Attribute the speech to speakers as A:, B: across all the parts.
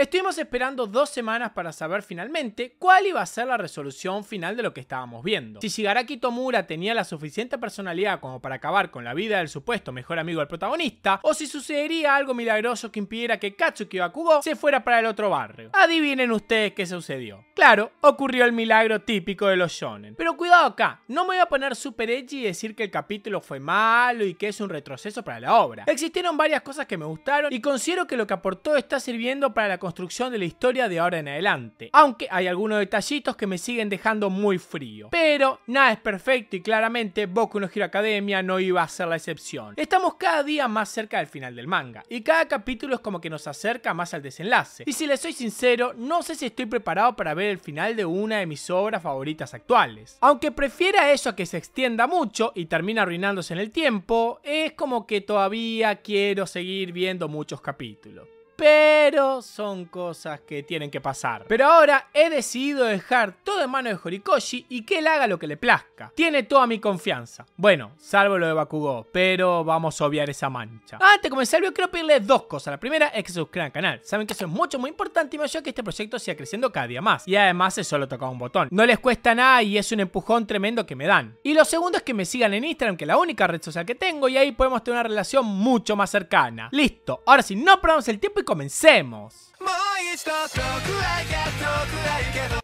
A: Estuvimos esperando dos semanas para saber finalmente cuál iba a ser la resolución final de lo que estábamos viendo. Si Shigaraki Tomura tenía la suficiente personalidad como para acabar con la vida del supuesto mejor amigo del protagonista, o si sucedería algo milagroso que impidiera que Katsuki Bakugo se fuera para el otro barrio. Adivinen ustedes qué sucedió. Claro, ocurrió el milagro típico de los shonen. Pero cuidado acá, no me voy a poner super edgy y decir que el capítulo fue malo y que es un retroceso para la obra. Existieron varias cosas que me gustaron y considero que lo que aportó está sirviendo para la construcción de la historia de ahora en adelante. Aunque hay algunos detallitos que me siguen dejando muy frío. Pero nada es perfecto y claramente Boku no Hero Academia no iba a ser la excepción. Estamos cada día más cerca del final del manga y cada capítulo es como que nos acerca más al desenlace. Y si les soy sincero, no sé si estoy preparado para ver el final de una de mis obras favoritas actuales. Aunque prefiera eso a que se extienda mucho y termine arruinándose en el tiempo, es como que todavía quiero seguir viendo muchos capítulos pero son cosas que tienen que pasar. Pero ahora he decidido dejar todo en manos de Horikoshi y que él haga lo que le plazca. Tiene toda mi confianza. Bueno, salvo lo de Bakugo, pero vamos a obviar esa mancha. Antes de comenzar, yo quiero pedirles dos cosas. La primera es que se suscriban al canal. Saben que eso es mucho, muy importante y me ayuda a que este proyecto siga creciendo cada día más. Y además es solo tocar un botón. No les cuesta nada y es un empujón tremendo que me dan. Y lo segundo es que me sigan en Instagram, que es la única red social que tengo y ahí podemos tener una relación mucho más cercana. Listo, ahora sí, no perdamos el tiempo y comencemos.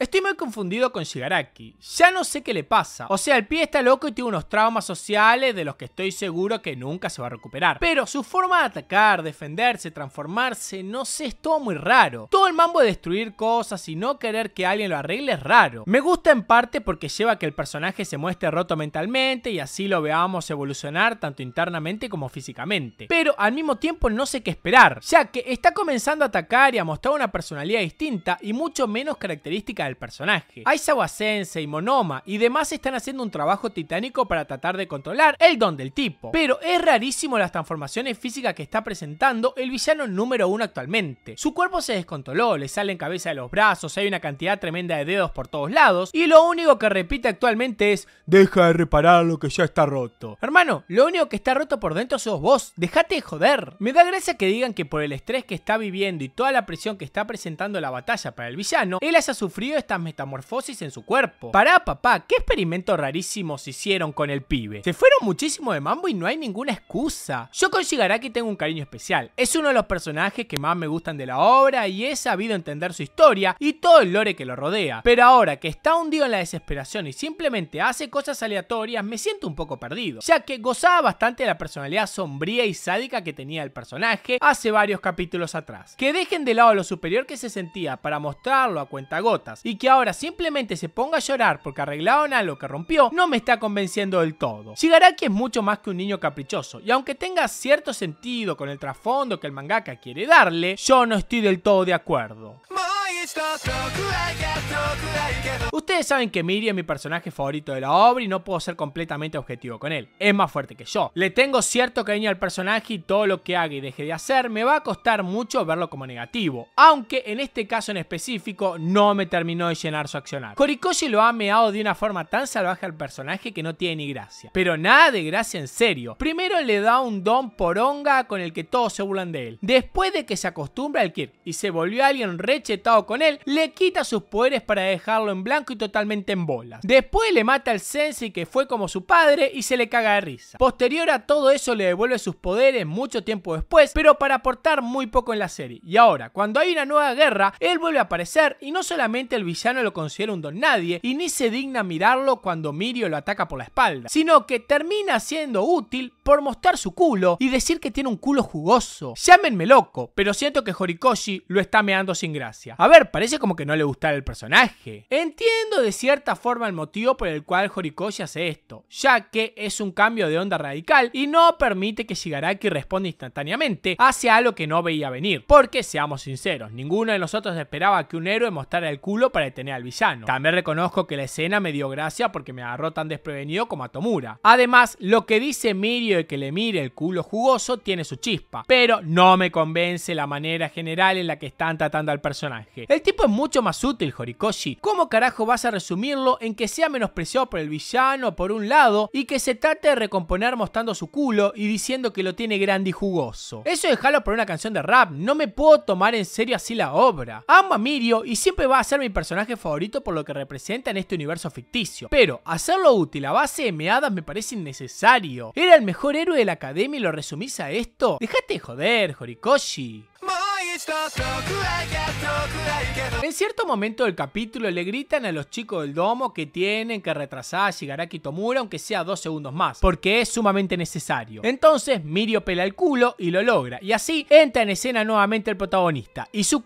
A: Estoy muy confundido con Shigaraki. Ya no sé qué le pasa. O sea, el pie está loco y tiene unos traumas sociales de los que estoy seguro que nunca se va a recuperar. Pero su forma de atacar, defenderse, transformarse, no sé, es todo muy raro. Todo el mambo de destruir cosas y no querer que alguien lo arregle es raro. Me gusta en parte porque lleva a que el personaje se muestre roto mentalmente y así lo veamos evolucionar tanto internamente como físicamente. Pero al mismo tiempo no sé qué esperar, ya que está comenzando a atacar y a mostrar una personalidad distinta y mucho menos característica del personaje. Aizawa y Monoma y demás están haciendo un trabajo titánico para tratar de controlar el don del tipo, pero es rarísimo las transformaciones físicas que está presentando el villano número uno actualmente. Su cuerpo se descontroló, le salen cabeza de los brazos, hay una cantidad tremenda de dedos por todos lados y lo único que repite actualmente es deja de reparar lo que ya está roto. Hermano, lo único que está roto por dentro sos vos, dejate de joder. Me da gracia que digan que por el estrés que está viviendo y toda la presión que está está presentando la batalla para el villano, él ha sufrido estas metamorfosis en su cuerpo. Pará, papá, ¿qué experimentos rarísimos hicieron con el pibe? Se fueron muchísimo de mambo y no hay ninguna excusa. Yo con Shigaraki tengo un cariño especial. Es uno de los personajes que más me gustan de la obra y he sabido entender su historia y todo el lore que lo rodea. Pero ahora que está hundido en la desesperación y simplemente hace cosas aleatorias, me siento un poco perdido, ya que gozaba bastante de la personalidad sombría y sádica que tenía el personaje hace varios capítulos atrás. Que dejen de lado los super que se sentía para mostrarlo a cuentagotas y que ahora simplemente se ponga a llorar porque arreglaron algo que rompió, no me está convenciendo del todo. Shigaraki es mucho más que un niño caprichoso y aunque tenga cierto sentido con el trasfondo que el mangaka quiere darle, yo no estoy del todo de acuerdo. Ustedes saben que Miri es mi personaje favorito de la obra y no puedo ser completamente objetivo con él. Es más fuerte que yo. Le tengo cierto cariño al personaje y todo lo que haga y deje de hacer me va a costar mucho verlo como negativo. Aunque en este caso en específico no me terminó de llenar su accionar. Horikoshi lo ha meado de una forma tan salvaje al personaje que no tiene ni gracia. Pero nada de gracia en serio. Primero le da un don poronga con el que todos se burlan de él. Después de que se acostumbra al Kirk y se volvió alguien rechetado con él, le quita sus poderes para dejarlo en blanco y totalmente en bolas. Después le mata al sensei que fue como su padre y se le caga de risa. Posterior a todo eso le devuelve sus poderes mucho tiempo después, pero para aportar muy poco en la serie. Y ahora, cuando hay una nueva guerra, él vuelve a aparecer y no solamente el villano lo considera un don nadie y ni se digna mirarlo cuando Mirio lo ataca por la espalda, sino que termina siendo útil por mostrar su culo y decir que tiene un culo jugoso. Llámenme loco, pero siento que Horikoshi lo está meando sin gracia. A ver, parece como que no le gustara el personaje. Entiendo de cierta forma el motivo por el cual Horikoshi hace esto, ya que es un cambio de onda radical y no permite que Shigaraki responda instantáneamente hacia algo que no veía venir. Porque seamos sinceros, ninguno de nosotros esperaba que un héroe mostrara el culo para detener al villano. También reconozco que la escena me dio gracia porque me agarró tan desprevenido como a Tomura. Además, lo que dice Mirio de que le mire el culo jugoso tiene su chispa, pero no me convence la manera general en la que están tratando al personaje. El tipo es mucho más útil, Horikoshi. ¿Cómo carajo vas a resumirlo en que sea menospreciado por el villano por un lado y que se trate de recomponer mostrando su culo y diciendo que lo tiene grande y jugoso? Eso jalo por una canción de rap, no me puedo tomar en serio así la obra. Amo a Mirio y siempre va a ser mi personaje favorito por lo que representa en este universo ficticio, pero hacerlo útil a base de meadas me parece innecesario. Era el mejor héroe de la academia y lo resumís a esto. Déjate de joder, Horikoshi. En cierto momento del capítulo le gritan a los chicos del domo que tienen que retrasar a Shigaraki Tomura aunque sea dos segundos más, porque es sumamente necesario. Entonces Mirio pela el culo y lo logra, y así entra en escena nuevamente el protagonista y su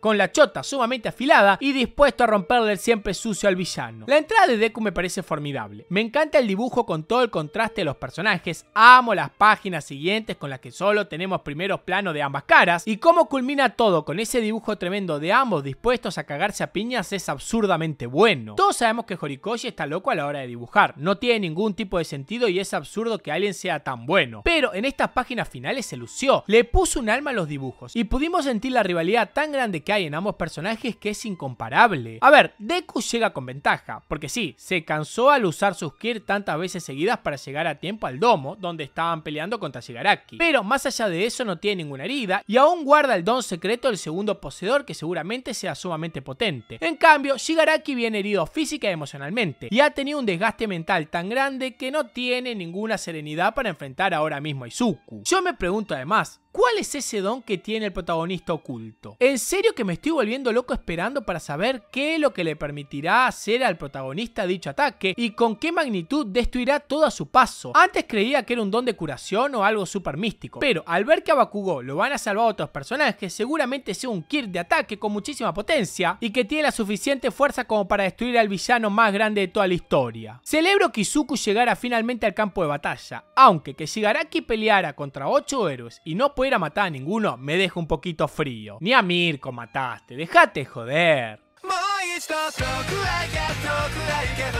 A: con la chota sumamente afilada y dispuesto a romperle el siempre sucio al villano. La entrada de Deku me parece formidable, me encanta el dibujo con todo el contraste de los personajes, amo las páginas siguientes con las que solo tenemos primeros planos de ambas caras y cómo culmina todo con ese dibujo tremendo de ambos dispuestos a cagarse a piñas es absurdamente bueno. Todos sabemos que Horikoshi está loco a la hora de dibujar, no tiene ningún tipo de sentido y es absurdo que alguien sea tan bueno. Pero en estas páginas finales se lució, le puso un alma a los dibujos y pudimos sentir la rivalidad tan grande que hay en ambos personajes que es incomparable. A ver, Deku llega con ventaja, porque sí, se cansó al usar sus Kir tantas veces seguidas para llegar a tiempo al domo, donde estaban peleando contra Shigaraki. Pero más allá de eso no tiene ninguna herida y aún guarda el don secreto del segundo poseedor que seguramente sea sumamente potente. En cambio, Shigaraki viene herido física y emocionalmente y ha tenido un desgaste mental tan grande que no tiene ninguna serenidad para enfrentar ahora mismo a Izuku. Yo me pregunto además, ¿Cuál es ese don que tiene el protagonista oculto? En serio que me estoy volviendo loco esperando para saber qué es lo que le permitirá hacer al protagonista dicho ataque y con qué magnitud destruirá todo a su paso. Antes creía que era un don de curación o algo súper místico, pero al ver que a Bakugo lo van a salvar otros personajes, seguramente sea un kit de ataque con muchísima potencia y que tiene la suficiente fuerza como para destruir al villano más grande de toda la historia. Celebro que Izuku llegara finalmente al campo de batalla, aunque que Shigaraki peleara contra 8 héroes y no a matar a ninguno, me deja un poquito frío. Ni a Mirko mataste, dejate joder.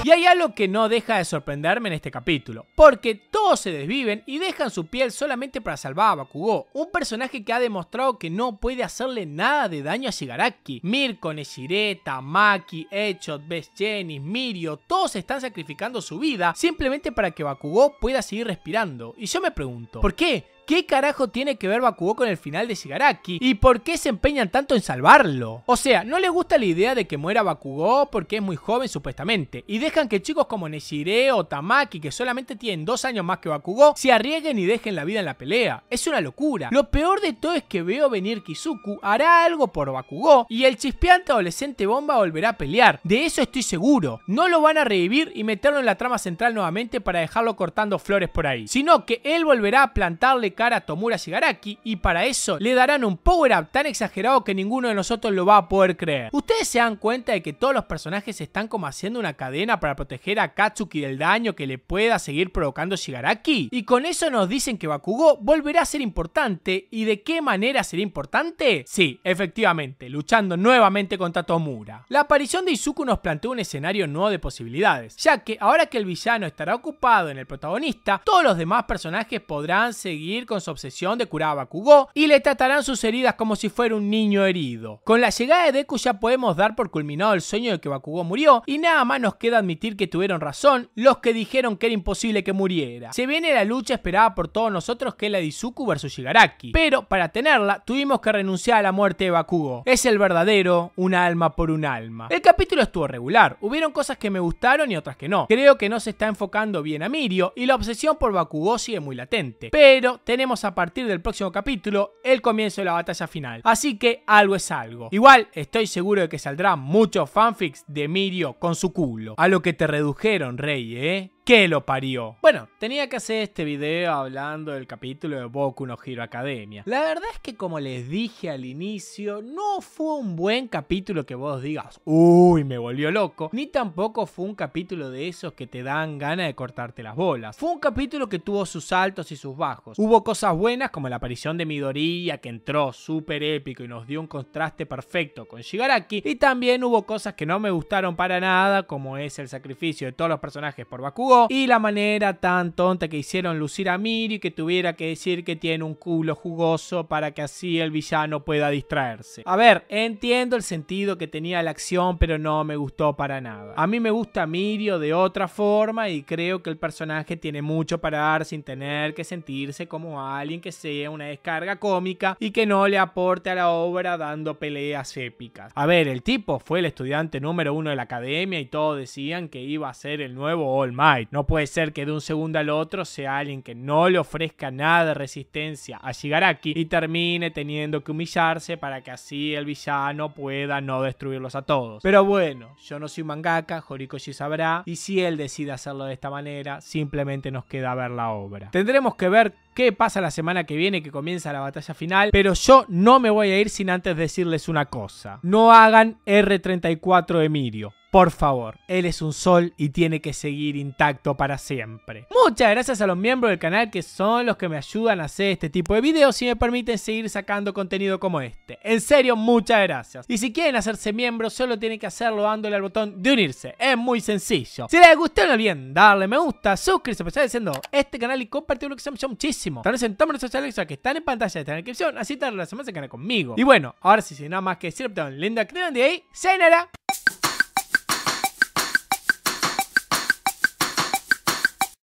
A: Y hay algo que no deja de sorprenderme en este capítulo, porque todos se desviven y dejan su piel solamente para salvar a Bakugo, un personaje que ha demostrado que no puede hacerle nada de daño a Shigaraki. Mirko, Neshireta, Maki, Echot, Best Jenny, Mirio, todos están sacrificando su vida simplemente para que Bakugo pueda seguir respirando. Y yo me pregunto, ¿por qué? ¿qué carajo tiene que ver Bakugo con el final de Shigaraki? ¿Y por qué se empeñan tanto en salvarlo? O sea, no le gusta la idea de que muera Bakugo porque es muy joven supuestamente, y dejan que chicos como Neshire o Tamaki, que solamente tienen dos años más que Bakugo, se arriesguen y dejen la vida en la pelea. Es una locura. Lo peor de todo es que veo venir Kizuku, hará algo por Bakugo, y el chispeante adolescente bomba volverá a pelear. De eso estoy seguro. No lo van a revivir y meterlo en la trama central nuevamente para dejarlo cortando flores por ahí, sino que él volverá a plantarle a Tomura Shigaraki y para eso le darán un power-up tan exagerado que ninguno de nosotros lo va a poder creer. Ustedes se dan cuenta de que todos los personajes están como haciendo una cadena para proteger a Katsuki del daño que le pueda seguir provocando Shigaraki y con eso nos dicen que Bakugo volverá a ser importante y de qué manera será importante? Sí, efectivamente, luchando nuevamente contra Tomura. La aparición de Izuku nos planteó un escenario nuevo de posibilidades, ya que ahora que el villano estará ocupado en el protagonista, todos los demás personajes podrán seguir con su obsesión de curar a Bakugo y le tratarán sus heridas como si fuera un niño herido. Con la llegada de Deku ya podemos dar por culminado el sueño de que Bakugo murió y nada más nos queda admitir que tuvieron razón los que dijeron que era imposible que muriera. Se viene la lucha esperada por todos nosotros que es la de Izuku versus Shigaraki, pero para tenerla tuvimos que renunciar a la muerte de Bakugo. Es el verdadero un alma por un alma. El capítulo estuvo regular, hubieron cosas que me gustaron y otras que no. Creo que no se está enfocando bien a Mirio y la obsesión por Bakugo sigue muy latente, pero tenemos tenemos a partir del próximo capítulo el comienzo de la batalla final. Así que algo es algo. Igual estoy seguro de que saldrá mucho fanfics de Mirio con su culo. A lo que te redujeron, rey, ¿eh? que lo parió. Bueno, tenía que hacer este video hablando del capítulo de Boku no Hero Academia. La verdad es que como les dije al inicio, no fue un buen capítulo que vos digas, uy, me volvió loco, ni tampoco fue un capítulo de esos que te dan ganas de cortarte las bolas. Fue un capítulo que tuvo sus altos y sus bajos. Hubo cosas buenas como la aparición de Midoriya que entró súper épico y nos dio un contraste perfecto con Shigaraki y también hubo cosas que no me gustaron para nada como es el sacrificio de todos los personajes por Bakugo y la manera tan tonta que hicieron lucir a y que tuviera que decir que tiene un culo jugoso para que así el villano pueda distraerse. A ver, entiendo el sentido que tenía la acción pero no me gustó para nada. A mí me gusta Mirio de otra forma y creo que el personaje tiene mucho para dar sin tener que sentirse como alguien que sea una descarga cómica y que no le aporte a la obra dando peleas épicas. A ver, el tipo fue el estudiante número uno de la academia y todos decían que iba a ser el nuevo All Might. No puede ser que de un segundo al otro sea alguien que no le ofrezca nada de resistencia a Shigaraki y termine teniendo que humillarse para que así el villano pueda no destruirlos a todos. Pero bueno, yo no soy mangaka, Horikoshi sabrá, y si él decide hacerlo de esta manera, simplemente nos queda ver la obra. Tendremos que ver qué pasa la semana que viene que comienza la batalla final, pero yo no me voy a ir sin antes decirles una cosa. No hagan R34 Emirio. Por favor, él es un sol y tiene que seguir intacto para siempre. Muchas gracias a los miembros del canal que son los que me ayudan a hacer este tipo de videos y me permiten seguir sacando contenido como este. En serio, muchas gracias. Y si quieren hacerse miembro, solo tienen que hacerlo dándole al botón de unirse. Es muy sencillo. Si les gustó, no olviden darle me gusta, suscribirse, empezar diciendo este canal y compartirlo que se me muchísimo. También en las sociales que están en pantalla, de en la descripción, así te relacionas conmigo. Y bueno, ahora sí, sin nada más que decir, un linda de ahí. ¡Cenara!